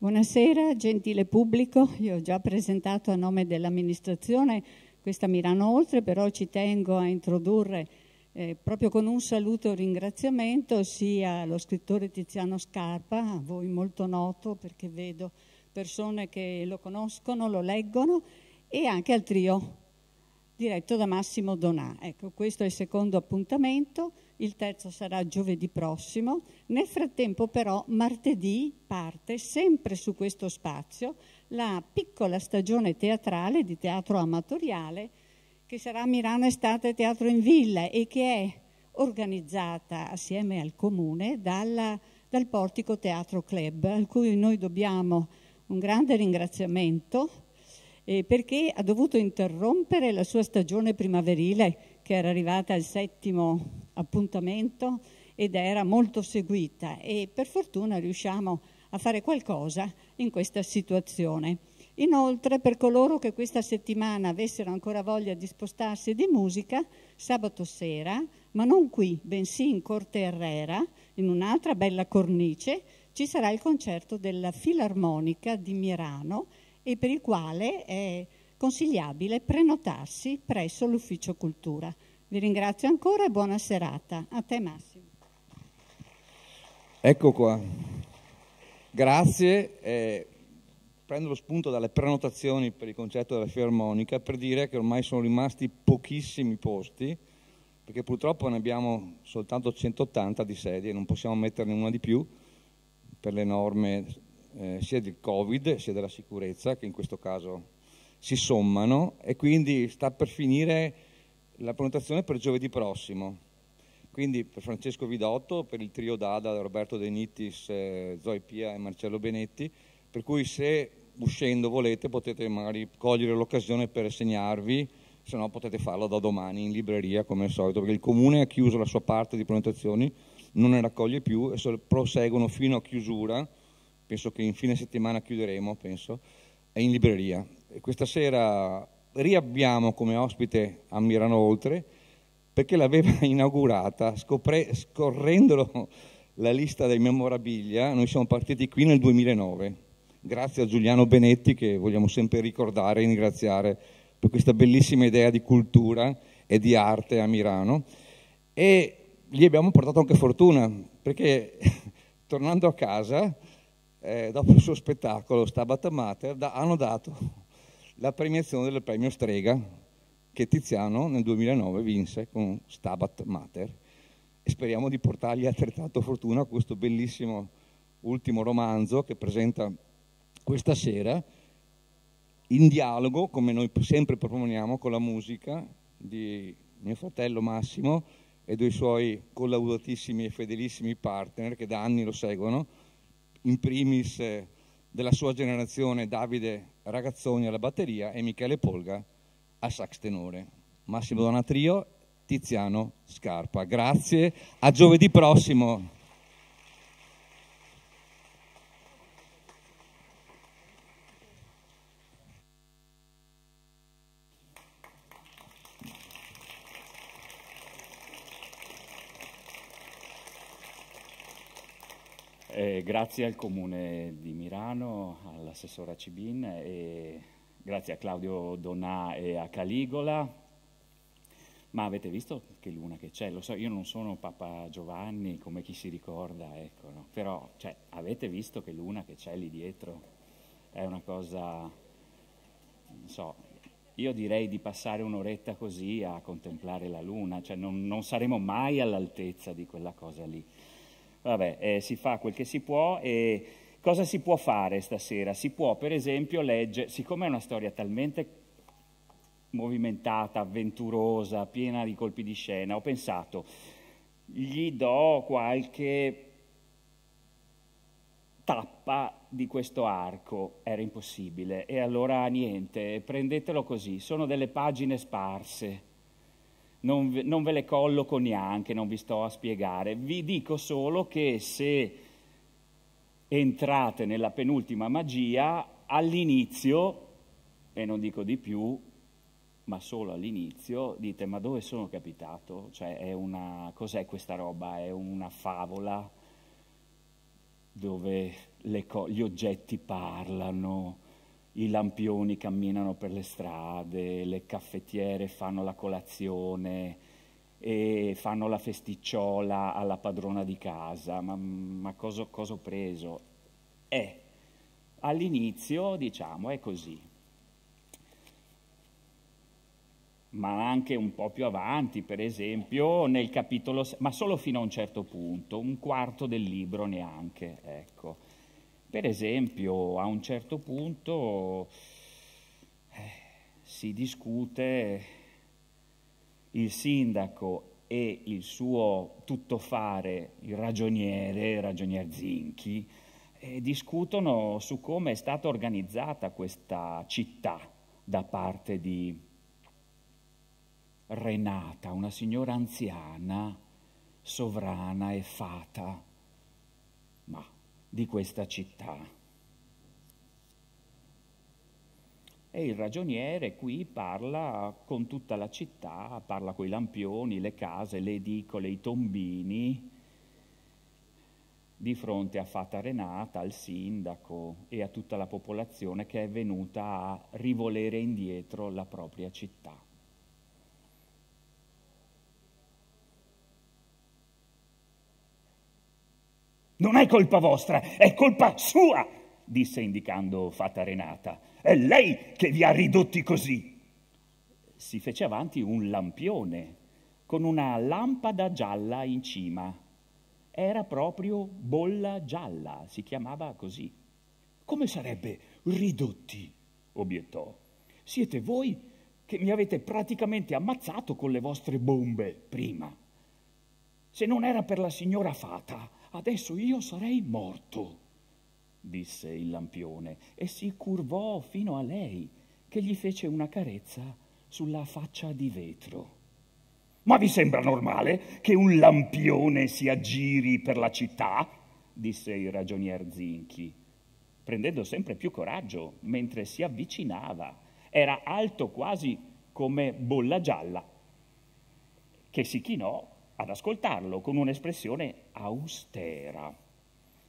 Buonasera, gentile pubblico. Io ho già presentato a nome dell'amministrazione questa Milano Oltre, però ci tengo a introdurre eh, proprio con un saluto e un ringraziamento sia lo scrittore Tiziano Scarpa, a voi molto noto perché vedo persone che lo conoscono, lo leggono, e anche al trio diretto da Massimo Donà. Ecco, questo è il secondo appuntamento, il terzo sarà giovedì prossimo. Nel frattempo però martedì parte sempre su questo spazio la piccola stagione teatrale di teatro amatoriale che sarà Milano Estate Teatro in Villa e che è organizzata assieme al comune dalla, dal Portico Teatro Club, al cui noi dobbiamo un grande ringraziamento eh, perché ha dovuto interrompere la sua stagione primaverile che era arrivata al settimo appuntamento ed era molto seguita e per fortuna riusciamo a fare qualcosa in questa situazione. Inoltre, per coloro che questa settimana avessero ancora voglia di spostarsi di musica, sabato sera, ma non qui, bensì in Corte Herrera, in un'altra bella cornice, ci sarà il concerto della Filarmonica di Mirano e per il quale è consigliabile prenotarsi presso l'Ufficio Cultura. Vi ringrazio ancora e buona serata. A te Massimo. Ecco qua. Grazie. Eh, prendo lo spunto dalle prenotazioni per il concetto della Filarmonica per dire che ormai sono rimasti pochissimi posti perché purtroppo ne abbiamo soltanto 180 di sedie, non possiamo metterne una di più per le norme eh, sia del Covid sia della sicurezza, che in questo caso si sommano e quindi sta per finire la prenotazione per giovedì prossimo. Quindi per Francesco Vidotto, per il trio Dada, Roberto De Nittis, eh, Zoe Pia e Marcello Benetti, per cui se uscendo volete potete magari cogliere l'occasione per segnarvi, se no potete farlo da domani in libreria come al solito, perché il comune ha chiuso la sua parte di prenotazioni, non ne raccoglie più e proseguono fino a chiusura penso che in fine settimana chiuderemo, penso, è in libreria. E questa sera riabbiamo come ospite a Mirano Oltre, perché l'aveva inaugurata scopre, scorrendolo la lista dei memorabilia, noi siamo partiti qui nel 2009 grazie a Giuliano Benetti che vogliamo sempre ricordare e ringraziare per questa bellissima idea di cultura e di arte a Mirano e gli abbiamo portato anche fortuna perché tornando a casa eh, dopo il suo spettacolo Stabat Mater, da, hanno dato la premiazione del premio Strega che Tiziano nel 2009 vinse con Stabat Mater. E speriamo di portargli altrettanto fortuna a questo bellissimo ultimo romanzo che presenta questa sera in dialogo, come noi sempre proponiamo, con la musica di mio fratello Massimo e dei suoi collaudatissimi e fedelissimi partner che da anni lo seguono, in primis eh, della sua generazione Davide Ragazzoni alla batteria e Michele Polga a sax tenore. Massimo Donatrio, Tiziano Scarpa. Grazie, a giovedì prossimo. Eh, grazie al Comune di Milano, all'assessora Cibin, e grazie a Claudio Donà e a Caligola. Ma avete visto che luna che c'è? Lo so, io non sono Papa Giovanni come chi si ricorda, ecco, no? però cioè, avete visto che luna che c'è lì dietro? È una cosa, non so, io direi di passare un'oretta così a contemplare la luna, cioè non, non saremo mai all'altezza di quella cosa lì. Vabbè, eh, si fa quel che si può e cosa si può fare stasera? Si può, per esempio, leggere, siccome è una storia talmente movimentata, avventurosa, piena di colpi di scena, ho pensato, gli do qualche tappa di questo arco era impossibile e allora niente, prendetelo così, sono delle pagine sparse, non ve, non ve le colloco neanche, non vi sto a spiegare, vi dico solo che se entrate nella penultima magia, all'inizio, e non dico di più, ma solo all'inizio, dite ma dove sono capitato? Cioè una, cos'è questa roba? È una favola dove co- gli oggetti parlano? i lampioni camminano per le strade, le caffettiere fanno la colazione e fanno la festicciola alla padrona di casa, ma, ma cosa, cosa ho preso? Eh, all'inizio diciamo è così, ma anche un po' più avanti, per esempio, nel capitolo, ma solo fino a un certo punto, un quarto del libro neanche, ecco. Per esempio, a un certo punto eh, si discute il sindaco e il suo tuttofare, il ragioniere, ragionier Zinchi, eh, discutono su come è stata organizzata questa città da parte di Renata, una signora anziana, sovrana e fata di questa città. E il ragioniere qui parla con tutta la città, parla con i lampioni, le case, le edicole, i tombini, di fronte a Fata Renata, al sindaco e a tutta la popolazione che è venuta a rivolere indietro la propria città. Non è colpa vostra, è colpa sua, disse indicando Fata Renata. È lei che vi ha ridotti così. Si fece avanti un lampione con una lampada gialla in cima. Era proprio bolla gialla, si chiamava così. Come sarebbe ridotti? obiettò. Siete voi che mi avete praticamente ammazzato con le vostre bombe prima. Se non era per la signora Fata, adesso io sarei morto, disse il lampione, e si curvò fino a lei, che gli fece una carezza sulla faccia di vetro. Ma vi sembra normale che un lampione si aggiri per la città? disse il ragionier Zinchi, prendendo sempre più coraggio mentre si avvicinava. Era alto quasi come bolla gialla, che si chinò ad ascoltarlo con un'espressione austera.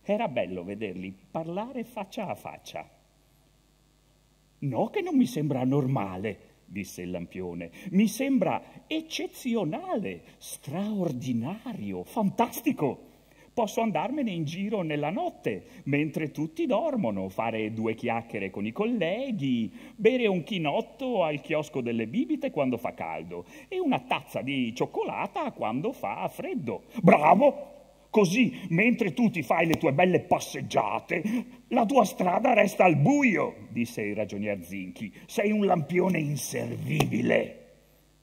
Era bello vederli parlare faccia a faccia. No che non mi sembra normale, disse il lampione, mi sembra eccezionale, straordinario, fantastico. Posso andarmene in giro nella notte, mentre tutti dormono, fare due chiacchiere con i colleghi, bere un chinotto al chiosco delle bibite quando fa caldo e una tazza di cioccolata quando fa freddo. Bravo! Così, mentre tu ti fai le tue belle passeggiate, la tua strada resta al buio, disse il ragionier Zinchi. Sei un lampione inservibile.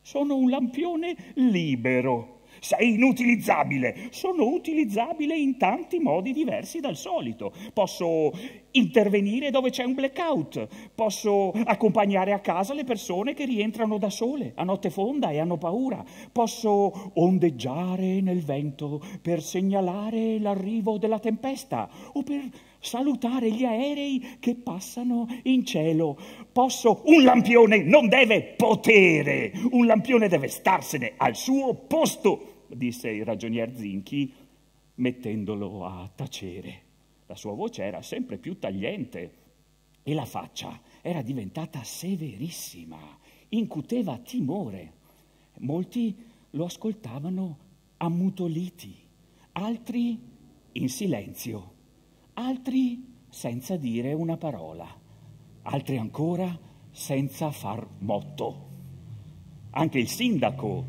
Sono un lampione libero sei inutilizzabile. Sono utilizzabile in tanti modi diversi dal solito. Posso intervenire dove c'è un blackout, posso accompagnare a casa le persone che rientrano da sole a notte fonda e hanno paura, posso ondeggiare nel vento per segnalare l'arrivo della tempesta o per salutare gli aerei che passano in cielo. Posso, un lampione non deve potere, un lampione deve starsene al suo posto, disse il ragionier Zinchi, mettendolo a tacere. La sua voce era sempre più tagliente e la faccia era diventata severissima, incuteva timore. Molti lo ascoltavano ammutoliti, altri in silenzio altri senza dire una parola, altri ancora senza far motto. Anche il sindaco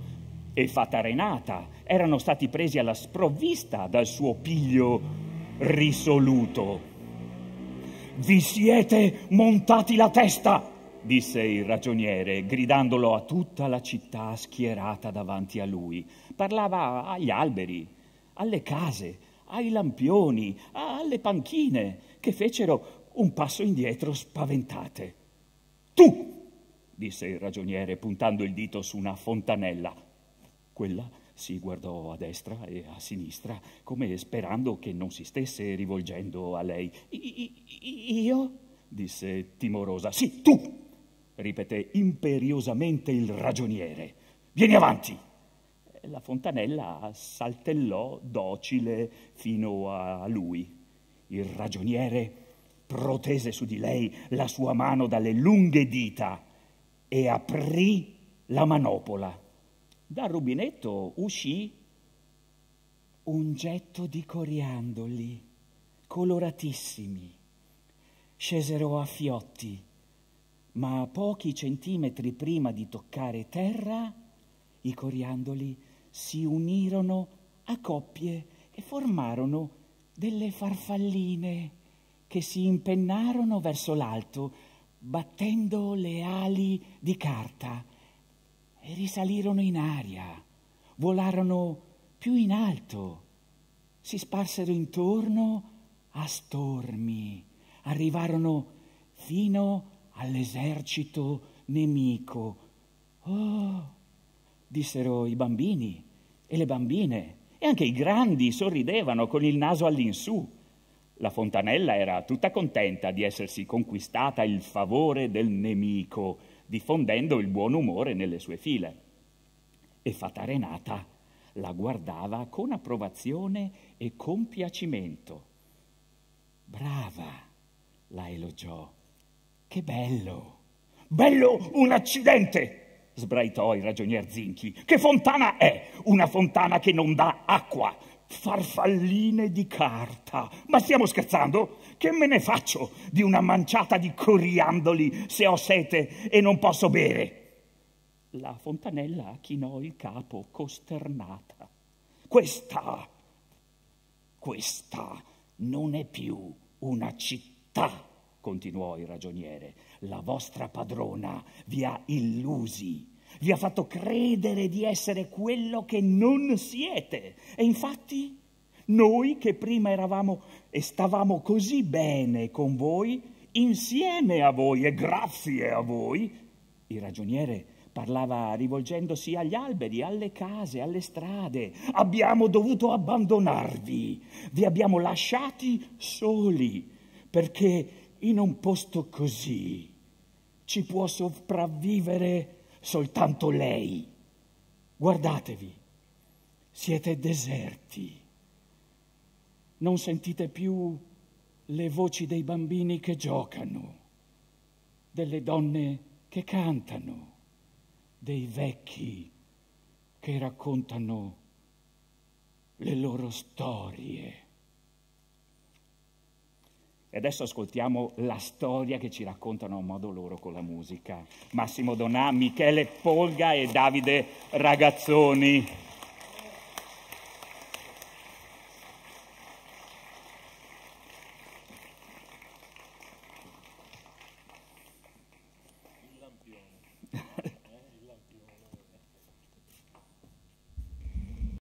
e Renata erano stati presi alla sprovvista dal suo piglio risoluto. Vi siete montati la testa, disse il ragioniere, gridandolo a tutta la città schierata davanti a lui. Parlava agli alberi, alle case, ai lampioni, alle panchine, che fecero un passo indietro spaventate. Tu, disse il ragioniere puntando il dito su una fontanella. Quella si guardò a destra e a sinistra, come sperando che non si stesse rivolgendo a lei. Io? disse timorosa. Sì, tu! ripeté imperiosamente il ragioniere. Vieni avanti! la fontanella saltellò docile fino a lui. Il ragioniere protese su di lei la sua mano dalle lunghe dita e aprì la manopola. Dal rubinetto uscì un getto di coriandoli coloratissimi. Scesero a fiotti, ma pochi centimetri prima di toccare terra i coriandoli si unirono a coppie e formarono delle farfalline che si impennarono verso l'alto, battendo le ali di carta, e risalirono in aria, volarono più in alto, si sparsero intorno a stormi, arrivarono fino all'esercito nemico. Oh, dissero i bambini e le bambine e anche i grandi sorridevano con il naso all'insù. La fontanella era tutta contenta di essersi conquistata il favore del nemico, diffondendo il buon umore nelle sue file. E Fatarenata la guardava con approvazione e compiacimento. Brava, la elogiò. Che bello! Bello un accidente! sbraitò il ragionier Zinchi. Che fontana è? Una fontana che non dà acqua. Farfalline di carta. Ma stiamo scherzando? Che me ne faccio di una manciata di coriandoli se ho sete e non posso bere? La fontanella chinò il capo, costernata. Questa, questa non è più una città, continuò il ragioniere la vostra padrona vi ha illusi, vi ha fatto credere di essere quello che non siete. E infatti noi che prima eravamo e stavamo così bene con voi, insieme a voi e grazie a voi, il ragioniere parlava rivolgendosi agli alberi, alle case, alle strade. Abbiamo dovuto abbandonarvi, vi abbiamo lasciati soli, perché in un posto così ci può sopravvivere soltanto lei. Guardatevi, siete deserti. Non sentite più le voci dei bambini che giocano, delle donne che cantano, dei vecchi che raccontano le loro storie. E adesso ascoltiamo la storia che ci raccontano a modo loro con la musica. Massimo Donà, Michele Polga e Davide Ragazzoni.